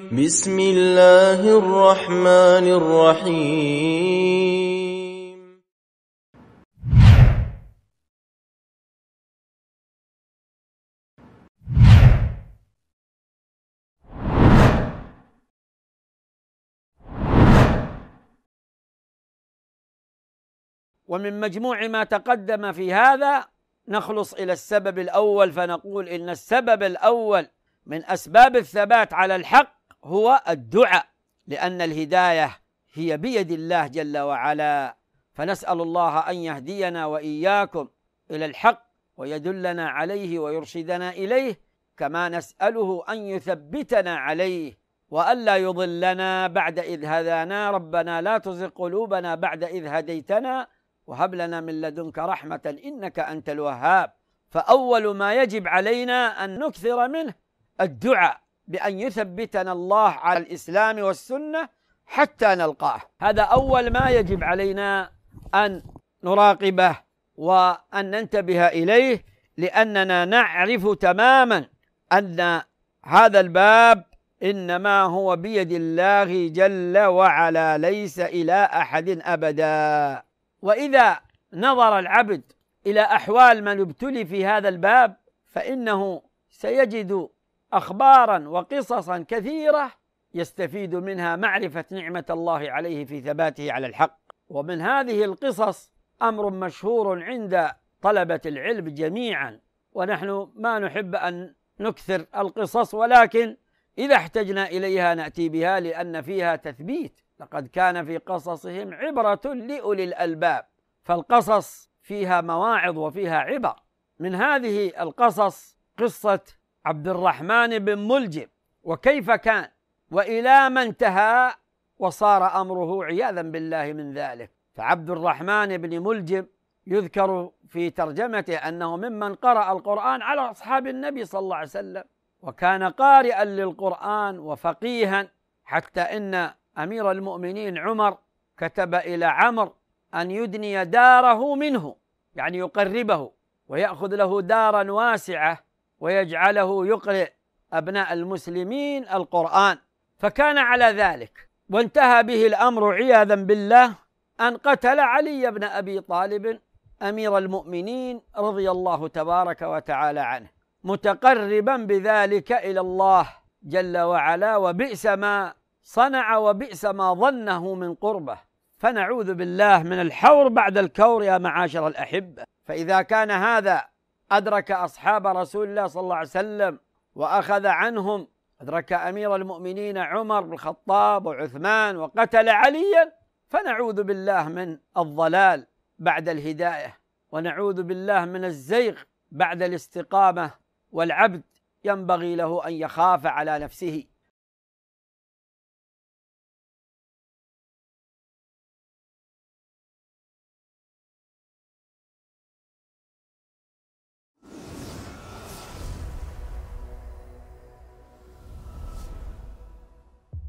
بسم الله الرحمن الرحيم ومن مجموع ما تقدم في هذا نخلص إلى السبب الأول فنقول إن السبب الأول من أسباب الثبات على الحق هو الدعاء لأن الهداية هي بيد الله جل وعلا فنسأل الله أن يهدينا وإياكم إلى الحق ويدلنا عليه ويرشدنا إليه كما نسأله أن يثبتنا عليه وألا يضلنا بعد إذ هدانا ربنا لا تزغ قلوبنا بعد إذ هديتنا وهب لنا من لدنك رحمة إنك أنت الوهاب فأول ما يجب علينا أن نكثر منه الدعاء بأن يثبتنا الله على الإسلام والسنة حتى نلقاه هذا أول ما يجب علينا أن نراقبه وأن ننتبه إليه لأننا نعرف تماما أن هذا الباب إنما هو بيد الله جل وعلا ليس إلى أحد أبدا وإذا نظر العبد إلى أحوال من ابتلي في هذا الباب فإنه سيجد أخبارا وقصصا كثيرة يستفيد منها معرفة نعمة الله عليه في ثباته على الحق ومن هذه القصص أمر مشهور عند طلبة العلم جميعا ونحن ما نحب أن نكثر القصص ولكن إذا احتجنا إليها نأتي بها لأن فيها تثبيت لقد كان في قصصهم عبرة لأولي الألباب فالقصص فيها مواعظ وفيها عبر من هذه القصص قصة عبد الرحمن بن ملجم وكيف كان والى ما انتهى وصار امره عياذا بالله من ذلك فعبد الرحمن بن ملجم يذكر في ترجمته انه ممن قرأ القرآن على اصحاب النبي صلى الله عليه وسلم وكان قارئا للقرآن وفقيها حتى ان امير المؤمنين عمر كتب الى عمرو ان يدني داره منه يعني يقربه ويأخذ له دارا واسعه ويجعله يقرئ أبناء المسلمين القرآن فكان على ذلك وانتهى به الأمر عياذا بالله أن قتل علي بن أبي طالب أمير المؤمنين رضي الله تبارك وتعالى عنه متقربا بذلك إلى الله جل وعلا وبئس ما صنع وبئس ما ظنه من قربه فنعوذ بالله من الحور بعد الكور يا معاشر الأحبة فإذا كان هذا أدرك أصحاب رسول الله صلى الله عليه وسلم وأخذ عنهم أدرك أمير المؤمنين عمر بن الخطاب وعثمان وقتل عليا فنعوذ بالله من الضلال بعد الهداية ونعوذ بالله من الزيغ بعد الاستقامة والعبد ينبغي له أن يخاف على نفسه